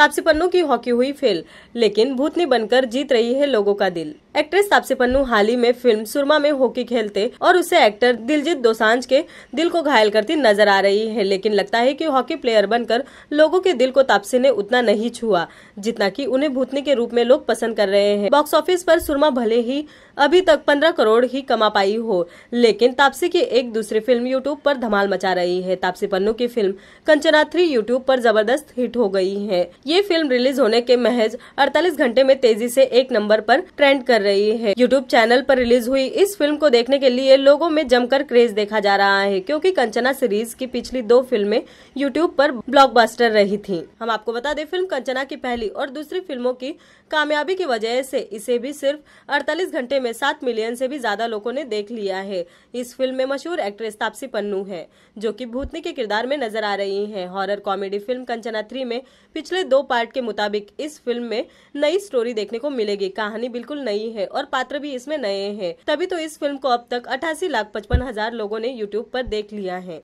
तापसी पन्नू की हॉकी हुई फेल लेकिन भूतनी बनकर जीत रही है लोगों का दिल एक्ट्रेस तापसी पन्नू हाल ही में फिल्म सुरमा में हॉकी खेलते और उसे एक्टर दिलजीत दोसांझ के दिल को घायल करती नजर आ रही है लेकिन लगता है कि हॉकी प्लेयर बनकर लोगों के दिल को तापसी ने उतना नहीं छुआ जितना कि उन्हें भूतनी के रूप में लोग पसंद कर रहे हैं बॉक्स ऑफिस पर सुरमा भले ही अभी तक पंद्रह करोड़ ही कमा पाई हो लेकिन तापसी की एक दूसरी फिल्म यूट्यूब आरोप धमाल मचा रही है तापसी पन्नू की फिल्म कंचना थ्री यूट्यूब आरोप जबरदस्त हिट हो गयी है ये फिल्म रिलीज होने के महज 48 घंटे में तेजी से एक नंबर पर ट्रेंड कर रही है यूट्यूब चैनल पर रिलीज हुई इस फिल्म को देखने के लिए लोगों में जमकर क्रेज देखा जा रहा है क्योंकि कंचना सीरीज की पिछली दो फिल्में यूट्यूब पर ब्लॉकबस्टर रही थी हम आपको बता दें फिल्म कंचना की पहली और दूसरी फिल्मों की कामयाबी की वजह से इसे भी सिर्फ 48 घंटे में सात मिलियन से भी ज्यादा लोगों ने देख लिया है इस फिल्म में मशहूर एक्ट्रेस तापसी पन्नू है जो कि भूतनी के किरदार में नजर आ रही है horror comedy film Kanchana three में पिछले दो पार्ट के मुताबिक इस फिल्म में नई स्टोरी देखने को मिलेगी कहानी बिल्कुल नई है और पात्र भी इसमें नए हैं तभी तो इस फिल्म को अब तक अठासी लाख पचपन हजार लोगों ने यूट्यूब पर देख लिया है